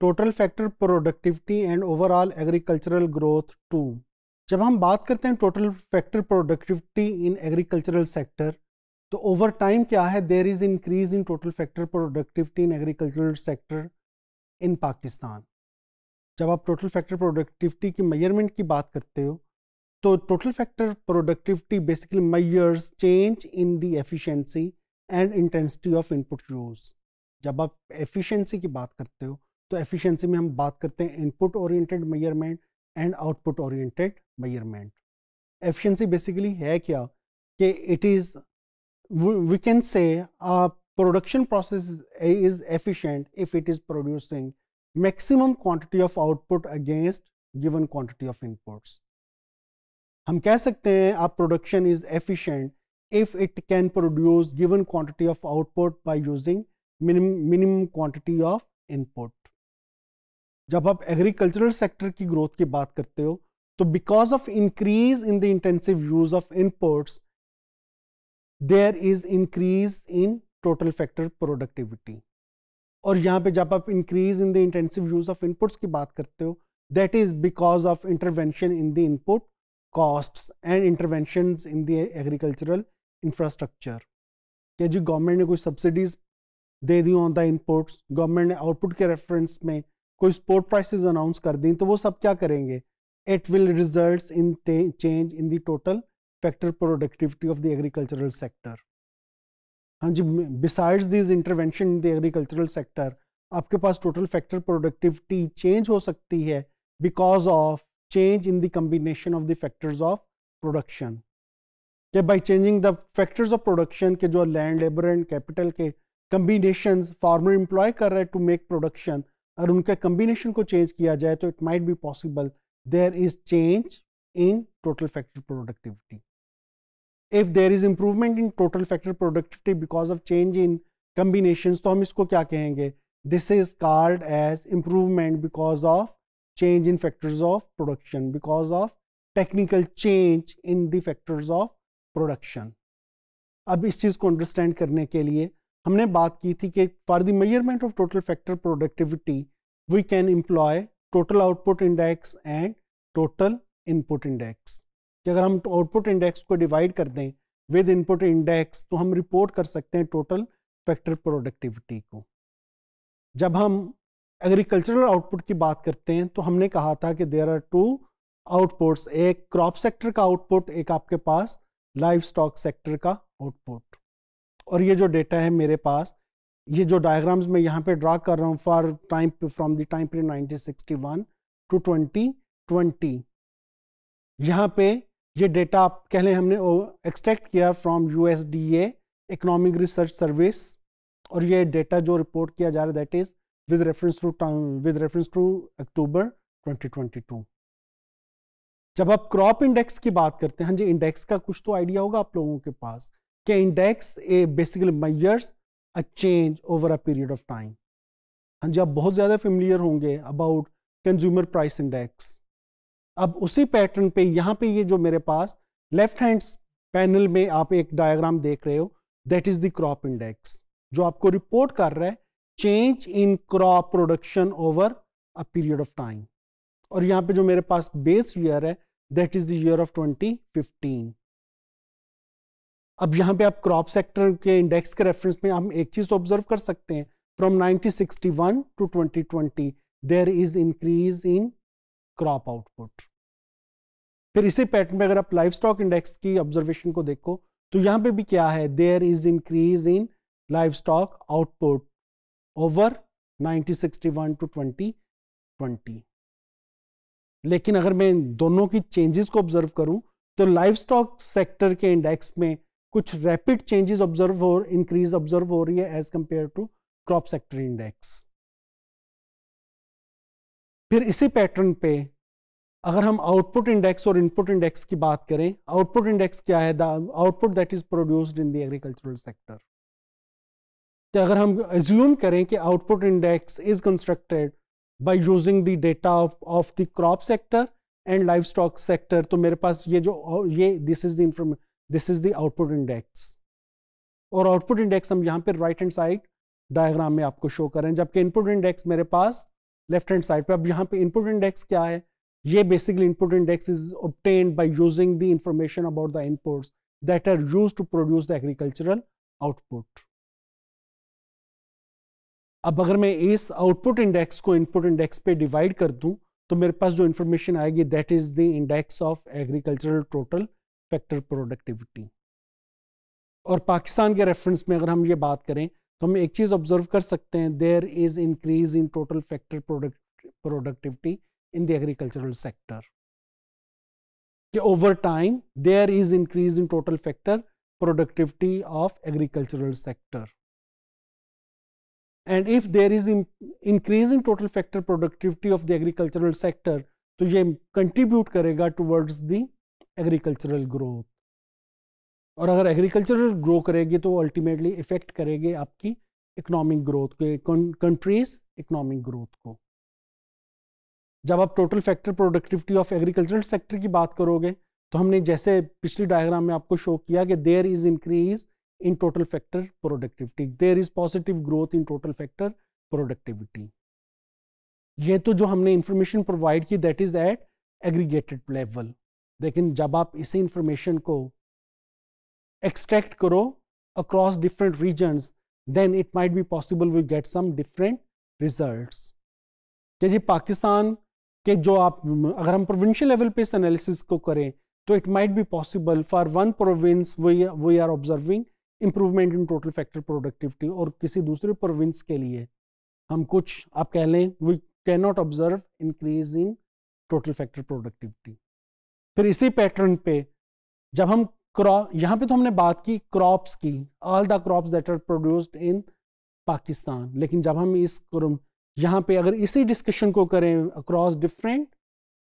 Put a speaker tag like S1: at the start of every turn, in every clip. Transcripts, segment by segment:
S1: Total factor productivity and overall agricultural growth too जब हम बात करते हैं total factor productivity in agricultural sector तो ओवर टाइम क्या है there is increase in total factor productivity in agricultural sector in Pakistan जब आप टोटल फैक्टर प्रोडक्टिविटी की मेजरमेंट की बात करते हो तो total factor productivity basically measures change in the efficiency and intensity of input use जब आप एफिशिएंसी की बात करते हो तो एफिशिएंसी में हम बात करते हैं input oriented measurement and output oriented measurement efficiency basically है क्या कि it is we can say production process is efficient if it is producing maximum quantity of output against given quantity of inputs हम कह सकते हैं आप production is efficient if it can produce given quantity of output by using minimum quantity of input जब आप agricultural sector की growth की बात करते हो तो because of increase in the intensive use of inputs there is increase in total factor productivity और यहाँ पे जब आप increase in the intensive use of inputs की बात करते हो that is because of intervention in the input cost and intervention in the agricultural infrastructure क्या जी गवर्नमेंट ने कुछ सब्सिडीज दे दी ऑन द इनपुट्स गवर्नमेंट ने आउटपुट के रेफरेंस में कोई स्पोर्ट प्राइसेस अनाउंस कर दें तो वो सब क्या करेंगे it will result in change in total factor productivity of the agricultural sector हाँ जी besides this intervention in the agricultural sector आपके पास टोटल फैक्टर प्रोडक्टिविटी चेंज हो सकती है because of change in the combination of the factors of production के by changing the factors of production के जो लैंड लेबर एंड कैपिटल के combination farmer employ कर रहे हैं टू मेक प्रोडक्शन और उनके कम्बिनेशन को चेंज किया जाए तो it might be possible there is change in total factor productivity if there is improvement in total factor productivity because of change in combination तो हम इसको क्या कहेंगे this is called as improvement because of change in factors of production because of technical change in the factors of production अब इस चीज़ को understand करने के लिए हमने बात की थी कि for the measurement of total factor productivity we can employ total output index and total input index कि अगर हम आउटपुट इंडेक्स को डिवाइड कर दें विद इनपुट इंडेक्स तो हम रिपोर्ट कर सकते हैं टोटल फैक्टर प्रोडक्टिविटी को जब हम एग्रीकल्चरल आउटपुट की बात करते हैं तो हमने कहा था कि देर आर टू आउटपुट्स एक क्रॉप सेक्टर का आउटपुट एक आपके पास लाइफ स्टॉक सेक्टर का आउटपुट और ये जो डेटा है मेरे पास ये जो डायग्राम्स मैं यहाँ पे ड्रा कर रहा हूँ for time from the time period 1961 to 2020 यहाँ पे ये डेटा आप कह लें हमने एक्सट्रैक्ट किया from U economic research service और ये डेटा जो रिपोर्ट किया जा रहा है that is with reference to with reference to October 2022 जब आप क्रॉप इंडेक्स की बात करते हैं हाँ जी इंडेक्स का कुछ तो आइडिया होगा आप लोगों के पास K index a basically measures a change over a period of time. हाँ जी आप बहुत ज़्यादा फेमिलियर होंगे अबाउट कंज्यूमर प्राइस इंडेक्स अब उसी पैटर्न पे यहाँ पे ये जो मेरे पास लेफ्ट हैंड पैनल में आप एक डायग्राम देख रहे हो that is the crop index जो आपको रिपोर्ट कर रहा है change in crop production over a period of time और यहाँ पे जो मेरे पास बेस ईयर है that is the year of 2015 अब यहाँ पे आप क्रॉप सेक्टर के इंडेक्स के रेफरेंस में हम एक चीज़ ऑब्जर्व तो कर सकते हैं from 1961 to 2020 there is increase in crop output फिर इसी पैटर्न में अगर आप लाइफ स्टॉक इंडेक्स की ऑब्जर्वेशन को देखो तो यहाँ पे भी क्या है there is increase in livestock output over 1961 to 2020 लेकिन अगर मैं दोनों की चेंजेस को ऑब्जर्व करूं तो लाइफ स्टॉक सेक्टर के इंडेक्स में कुछ रैपिड चेंजेस ऑब्जर्व हो इंक्रीज ऑब्जर्व हो रही है as compare to crop sector index फिर इसी पैटर्न पे अगर हम आउटपुट इंडेक्स और इनपुट इंडेक्स की बात करें आउटपुट इंडेक्स क्या है output that is produced in the agricultural sector तो अगर हम एज्यूम करें कि output index is constructed by using the data of the crop sector and livestock sector तो मेरे पास ये जो ये this is the this is the output index और आउटपुट इंडेक्स हम यहां पर राइट हैंड साइड डायग्राम में आपको शो करें जबकि इनपुट इंडेक्स मेरे पास लेफ्ट हैंड साइड पे अब यहाँ पे इनपुट इंडेक्स क्या है ये basically input index is obtain by using the information about the inputs that are use to produce the agricultural output अब अगर मैं इस आउटपुट इंडेक्स को इनपुट इंडेक्स पे डिवाइड कर दूं तो मेरे पास जो इंफॉर्मेशन आएगी that is the index of agricultural total factor productivity और पाकिस्तान के रेफरेंस में अगर हम ये बात करें तो हम एक चीज़ ऑब्जर्व कर सकते हैं there is increase in total factor product productivity in the agricultural sector कि over time there is increase in total factor productivity of agricultural sector and if there is increase in total factor productivity of the agricultural sector तो ये contribute करेगा towards the agricultural growth और अगर agricultural grow करेगी तो ultimately effect करेगी आपकी economic growth को कंट्रीज इकोनॉमिक ग्रोथ को जब आप total factor productivity of agricultural sector की बात करोगे तो हमने जैसे पिछली डायग्राम में आपको शो किया कि there is increase in total factor productivity there is positive growth in total factor productivity ये तो जो हमने इंफॉर्मेशन प्रोवाइड की that is at aggregated level लेकिन जब आप इसी इंफॉर्मेशन को एक्सट्रैक्ट करो across different region then it might be possible we get some different result क्या जी पाकिस्तान के जो आप अगर हम प्रोविंशियल लेवल पे इस एनालिसिस को करें तो it might be possible for one province we are observing improvement in total factor productivity और किसी दूसरे प्रोविंस के लिए हम कुछ आप कह लें we can not observe increase in total factor productivity फिर इसी पैटर्न पे जब हम क्रॉप यहाँ पे तो हमने बात की क्रॉप्स की all the crops that are produced in Pakistan लेकिन जब हम इस यहाँ पे अगर इसी डिस्कशन को करें अक्रॉस डिफरेंट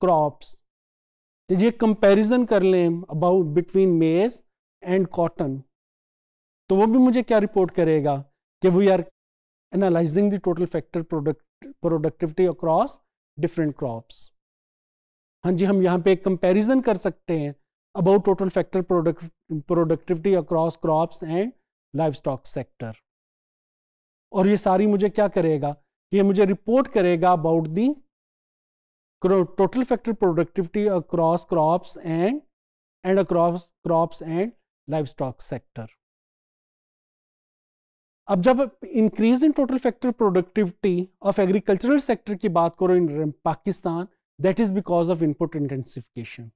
S1: क्रॉप्स तो ये कंपैरिजन कर लें about between maize and cotton तो वो भी मुझे क्या रिपोर्ट करेगा कि we are analysing the total factor product productivity across different crops हाँ जी हम यहाँ पे एक कंपैरिजन कर सकते हैं about total factor productivity across crops and livestock sector और ये सारी मुझे क्या करेगा ये मुझे रिपोर्ट करेगा about the total factor productivity across crops and and across crops and livestock sector अब जब increase in total factor productivity of agricultural sector की बात करो in Pakistan That is because of input intensification.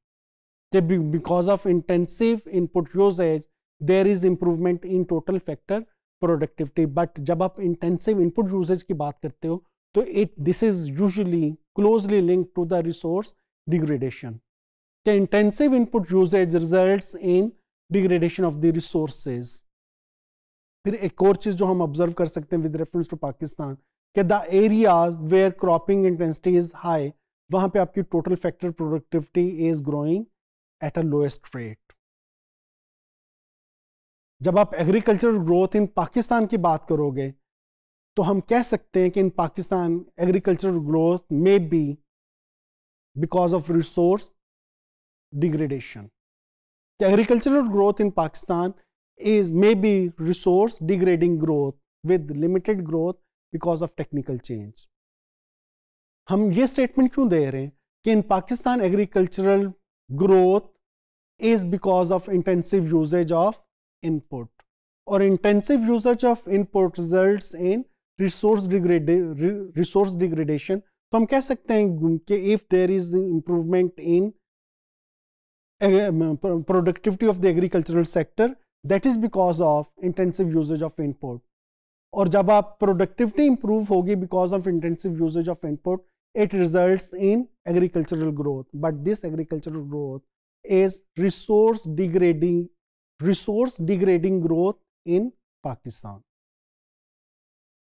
S1: Because of intensive input usage, there is improvement in total factor productivity but जब आप intensive input usage की बात करते हो तो it this is usually closely link to the resource degradation the intensive input usage results in degradation of the resources फिर एक और चीज जो हम ऑब्जर्व कर सकते हैं विद रेफरेंस टू पाकिस्तान कि the areas where cropping intensity is high वहां पे आपकी total factor productivity is growing at a lowest rate जब आप एग्रीकल्चर ग्रोथ इन पाकिस्तान की बात करोगे तो हम कह सकते हैं कि in Pakistan agriculture growth may be because of resource degradation agricultural growth in Pakistan may be resource degrading growth with limited growth because of technical change हम ये स्टेटमेंट क्यों दे रहे हैं कि in Pakistan agricultural growth is because of intensive uses of input और intensive uses of input results in resource degrade resource तो हम कह सकते हैं कि if there is improvement in productivity of the agricultural sector that is because of intensive uses of input और जब आप प्रोडक्टिविटी इंप्रूव होगी because of intensive uses of input it results in agricultural growth. But this agricultural growth is resource degrading, resource degrading growth in Pakistan.